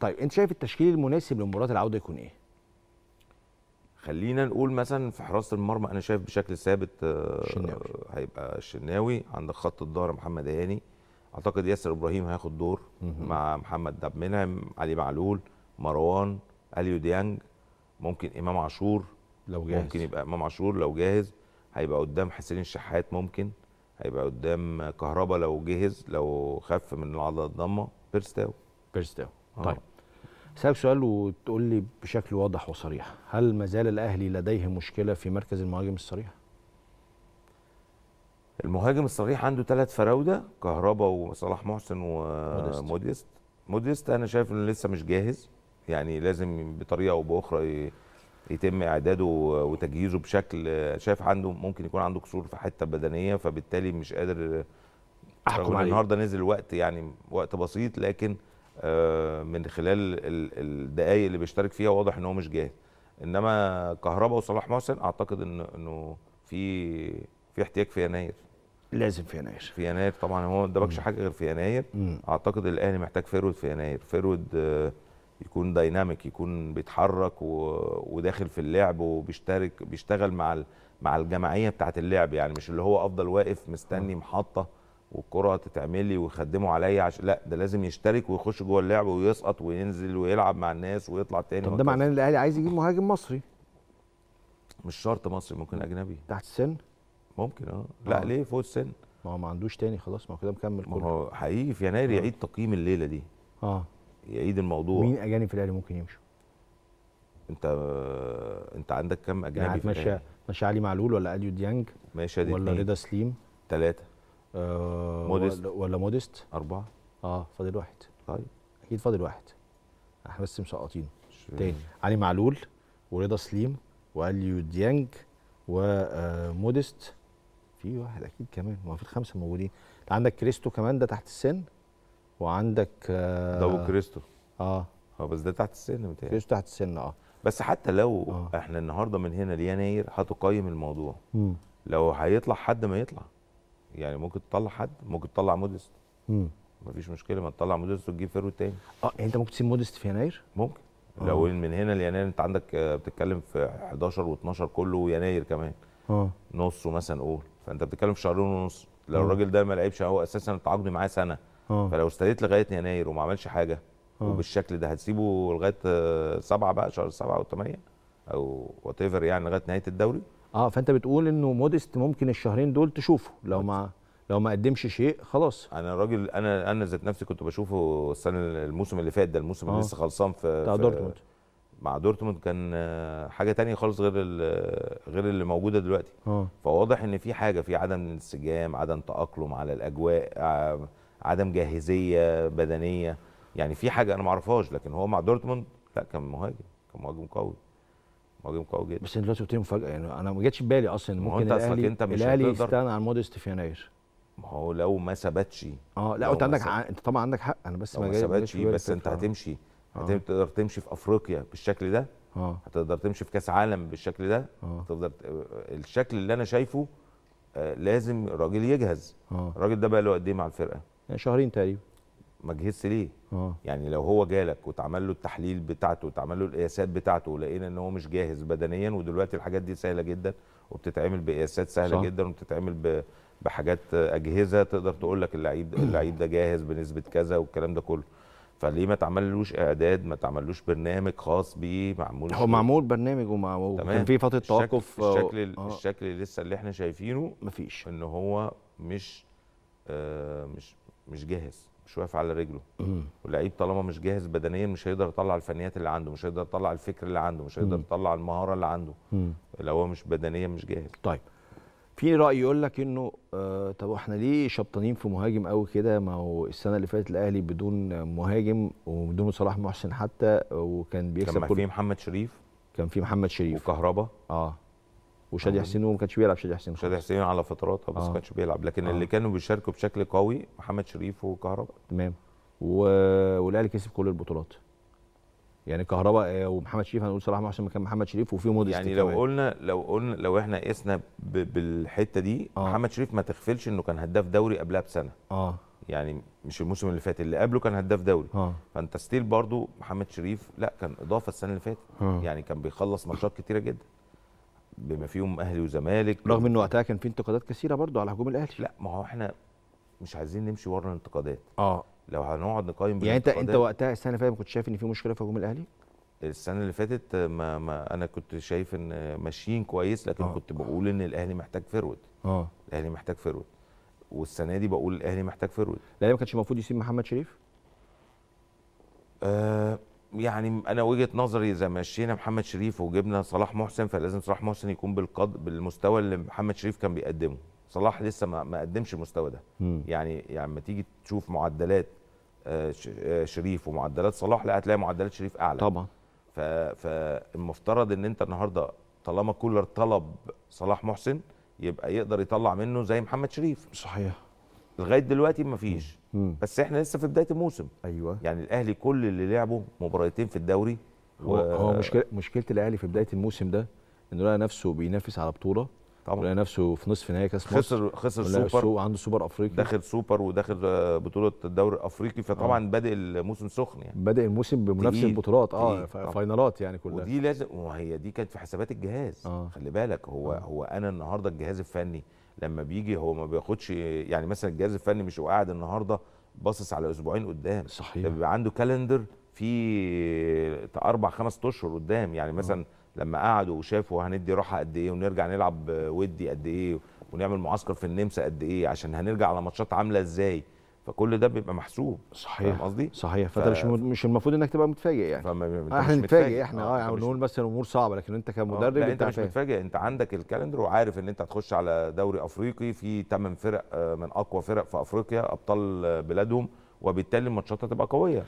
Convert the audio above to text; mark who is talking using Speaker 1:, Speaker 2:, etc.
Speaker 1: طيب انت شايف التشكيل المناسب لمباراه العوده يكون ايه؟ خلينا نقول مثلا في حراسه المرمى انا شايف بشكل ثابت الشناوي آه، هيبقى الشناوي عندك خط الظهر محمد هاني اعتقد ياسر ابراهيم هياخد دور مع محمد داب منعم علي معلول مروان اليو ديانج ممكن امام عاشور لو جاهز ممكن يبقى امام عاشور لو جاهز هيبقى قدام حسين الشحات ممكن هيبقى قدام كهربا لو جهز لو خف من العضله الضمه بيرستاو بيرستاو آه. طيب
Speaker 2: سألك سؤال وتقول لي بشكل واضح وصريح هل ما زال الأهلي لديه مشكلة في مركز المهاجم الصريح؟
Speaker 1: المهاجم الصريح عنده ثلاث فراوده كهربا وصلاح محسن وموديست موديست انا شايف انه لسه مش جاهز يعني لازم بطريقه او باخرى يتم اعداده وتجهيزه بشكل شايف عنده ممكن يكون عنده كسور في حته بدنيه فبالتالي مش قادر احكم عليه النهارده نزل وقت يعني وقت بسيط لكن آه، من خلال الدقائق اللي بيشترك فيها واضح ان هو مش جاهز انما كهربا وصلاح محسن اعتقد ان انه في في احتياج في يناير لازم في يناير في يناير طبعا هو ما قدامكش حاجه غير في يناير مم. اعتقد الاهلي محتاج فيرود في يناير فيرود آه، يكون دايناميك يكون بيتحرك وداخل في اللعب وبيشترك بيشتغل مع مع الجماعيه بتاعه اللعب يعني مش اللي هو افضل واقف مستني محطه والكره هتتعمل لي ويخدموا عليا عشان لا ده لازم يشترك ويخش جوه اللعب ويسقط وينزل ويلعب مع الناس ويطلع تاني طب ده معناه ان
Speaker 2: الاهلي عايز يجيب مهاجم مصري
Speaker 1: مش شرط مصري ممكن اجنبي تحت السن ممكن اه لا آه. ليه فوق السن ما هو ما عندوش
Speaker 2: تاني خلاص ما هو كده مكمل كله ما هو
Speaker 1: حقيقي في يناير يعيد آه. تقييم الليله دي اه يعيد الموضوع مين اجانب
Speaker 2: في الاهلي ممكن يمشوا
Speaker 1: انت آه، انت عندك كم اجنبي يعني في ماشي
Speaker 2: ماشي علي معلول ولا اديو ديانج ماشي ولا رضا سليم ثلاثه آه مودست ولا مودست اربعه اه فاضل واحد طيب اكيد فاضل واحد احنا بس مسقطينه تاني علي معلول ورضا سليم واليو ديانج ومودست آه، في واحد اكيد كمان ما في الخمسه موجودين عندك كريستو كمان ده تحت السن
Speaker 1: وعندك آه، ده آه كريستو اه اه بس ده تحت السن بتاعي كريستو تحت السن اه بس حتى لو آه. احنا النهارده من هنا ليناير هتقيم الموضوع م. لو هيطلع حد ما يطلع يعني ممكن تطلع حد ممكن تطلع مودست مفيش مشكله ما تطلع مودست وتجيب فيرو تاني
Speaker 2: اه يعني انت ممكن تسيب مودست في يناير ممكن أوه. لو
Speaker 1: من هنا ليناير انت عندك آه، بتتكلم في 11 و12 كله ويناير كمان اه نصه مثلا قول فانت بتتكلم في شهرين ونص لو آه. الراجل ده ما لعبش هو اساسا تعاقدي معاه سنه أوه. فلو استديت لغايه يناير وما عملش حاجه أوه. وبالشكل ده هتسيبه لغايه آه، سبعه بقى شهر سبعه او ثمانيه او وات ايفر يعني لغايه نهايه الدوري اه فانت بتقول انه مودست ممكن الشهرين دول تشوفه لو ما لو ما قدمش شيء خلاص انا راجل انا انا ذات نفسي كنت بشوفه السنه الموسم اللي فات ده الموسم اللي آه. لسه خلصان في بتاع دورتموند مع دورتموند كان آه، حاجه تانية خالص غير غير اللي موجوده دلوقتي أوه. فواضح ان في حاجه في عدم انسجام عدم تاقلم على الاجواء عدم جاهزيه بدنيه يعني في حاجه انا ما اعرفهاش لكن هو مع دورتموند لا كان مهاجم كان مهاجم قوي مهاجم قوي جدا بس
Speaker 2: انت دلوقتي قلت لي مفاجاه يعني انا ما جاتش في بالي اصلا ان ممكن انت الاهلي انت مش الاهلي يستغنى
Speaker 1: عن موديست في يناير ما هو لو ما ثبتش اه لا انت عندك ع...
Speaker 2: انت طبعا عندك حق انا بس ما ثبتش بس انت هتمشي
Speaker 1: آه. هتقدر تمشي في افريقيا بالشكل ده آه. هتقدر تمشي في كاس عالم بالشكل ده آه. هتقدر آه، الشكل اللي انا شايفه آه لازم الراجل يجهز آه. الراجل ده بقى له قد ايه مع الفرقه يعني شهرين تقريبا ما جهزش ليه أوه. يعني لو هو جالك واتعمل له التحليل بتاعته واتعمل له القياسات بتاعته ولقينا ان هو مش جاهز بدنيا ودلوقتي الحاجات دي سهله جدا وبتتعمل بقياسات سهله صح. جدا وبتتعمل بحاجات اجهزه تقدر تقول لك اللعيب اللعيب ده جاهز بنسبه كذا والكلام ده كله فليه ما تعملوش اعداد ما تعملوش برنامج خاص بيه معمول هو معمول
Speaker 2: برنامج وكان في فتره توقف الشكل الشكل, آه.
Speaker 1: الشكل اللي لسه اللي احنا شايفينه مفيش ان هو مش آه مش مش جاهز مش واقف على رجله واللعيب طالما مش جاهز بدنيا مش هيقدر يطلع الفنيات اللي عنده مش هيقدر يطلع الفكر اللي عنده مش هيقدر يطلع المهاره اللي عنده لو هو مش بدنيا مش جاهز طيب في راي يقول لك انه آه طب احنا ليه شبطانين
Speaker 2: في مهاجم قوي كده ما هو السنه اللي فاتت الاهلي بدون مهاجم وبدون صلاح محسن
Speaker 1: حتى وكان بيكسب كان في محمد شريف كان في محمد شريف وكهربا اه وشادي آه. حسين هو ما كانش بيلعب شادي حسين شادي حسين على فترات بس ما آه. كانش بيلعب لكن آه. اللي كانوا بيشاركوا بشكل قوي محمد شريف وكهرباء تمام و... والاهلي كسب كل البطولات
Speaker 2: يعني كهرباء آه، ومحمد شريف هنقول صلاح محسن مكان محمد شريف وفي مودست يعني لو كمان.
Speaker 1: قلنا لو قلنا لو احنا قسنا بالحته دي آه. محمد شريف ما تغفلش انه كان هداف دوري قبلها بسنه اه يعني مش الموسم اللي فات اللي قبله كان هداف دوري آه. فانت ستيل برضو محمد شريف لا كان اضافه السنه اللي فاتت آه. يعني كان بيخلص ماتشات كتيره جدا بما فيهم اهلي وزمالك رغم ان وقتها كان في انتقادات كثيره برضو على هجوم الاهلي لا ما هو احنا مش عايزين نمشي ورا الانتقادات اه لو هنقعد نقيم يعني انت انت وقتها
Speaker 2: السنه اللي فاتت ما كنتش شايف ان في مشكله في هجوم الاهلي
Speaker 1: السنه اللي فاتت ما, ما انا كنت شايف ان ماشيين كويس لكن أوه. كنت بقول ان الاهلي محتاج فيرود اه الاهلي محتاج فيرود والسنه دي بقول الاهلي محتاج فيرود الاهلي ما كانش المفروض يسيب محمد شريف آه يعني انا وجهه نظري اذا مشينا محمد شريف وجبنا صلاح محسن فلازم صلاح محسن يكون بالقدر بالمستوى اللي محمد شريف كان بيقدمه صلاح لسه ما, ما قدمش المستوى ده يعني يعني لما تيجي تشوف معدلات آه، آه، شريف ومعدلات صلاح لا هتلاقي معدلات شريف اعلى طبعا فالمفترض ان انت النهارده طالما كولر طلب صلاح محسن يبقى يقدر يطلع منه زي محمد شريف صحيح لغايه دلوقتي مفيش فيش بس احنا لسه في بدايه الموسم ايوه يعني الاهلي كل اللي لعبه مباراتين في الدوري هو, و... هو مشكله
Speaker 2: مشكله الاهلي في بدايه الموسم ده انه لقى نفسه بينافس على بطوله طبعا لقى نفسه في نصف نهائي كاس مصر خسر خسر سوبر عنده سوبر
Speaker 1: افريقي داخل سوبر وداخل آه، بطوله الدوري الافريقي فطبعا آه. بادئ الموسم سخن يعني
Speaker 2: بادئ الموسم بمنافسه البطولات اه فاينالات يعني كلها ودي
Speaker 1: لازم وهي دي كانت في حسابات الجهاز آه. خلي بالك هو آه. هو انا النهارده الجهاز الفني لما بيجي هو ما بياخدش يعني مثلا الجهاز الفني مش قاعد النهارده باصص على اسبوعين قدام صحيح بيبقى عنده كالندر في اربع خمس اشهر قدام يعني آه. مثلا آه. لما قعدوا وشافوا هندي راحه قد ايه ونرجع نلعب ودي قد ايه ونعمل معسكر في النمسا قد ايه عشان هنرجع على ماتشات عامله ازاي فكل ده بيبقى محسوب صحيح فاهم قصدي؟ صحيح فانت ف... مش
Speaker 2: مش المفروض انك تبقى
Speaker 1: متفاجئ يعني فما آه، احنا نتفاجئ احنا اه يعني آه، نقول
Speaker 2: بس الامور صعبه
Speaker 1: لكن انت كمدرب لا انت, انت مش متفاجئ انت عندك الكالندر وعارف ان انت هتخش على دوري افريقي في ثمان فرق آه، من اقوى فرق في افريقيا ابطال بلادهم وبالتالي الماتشات هتبقى قويه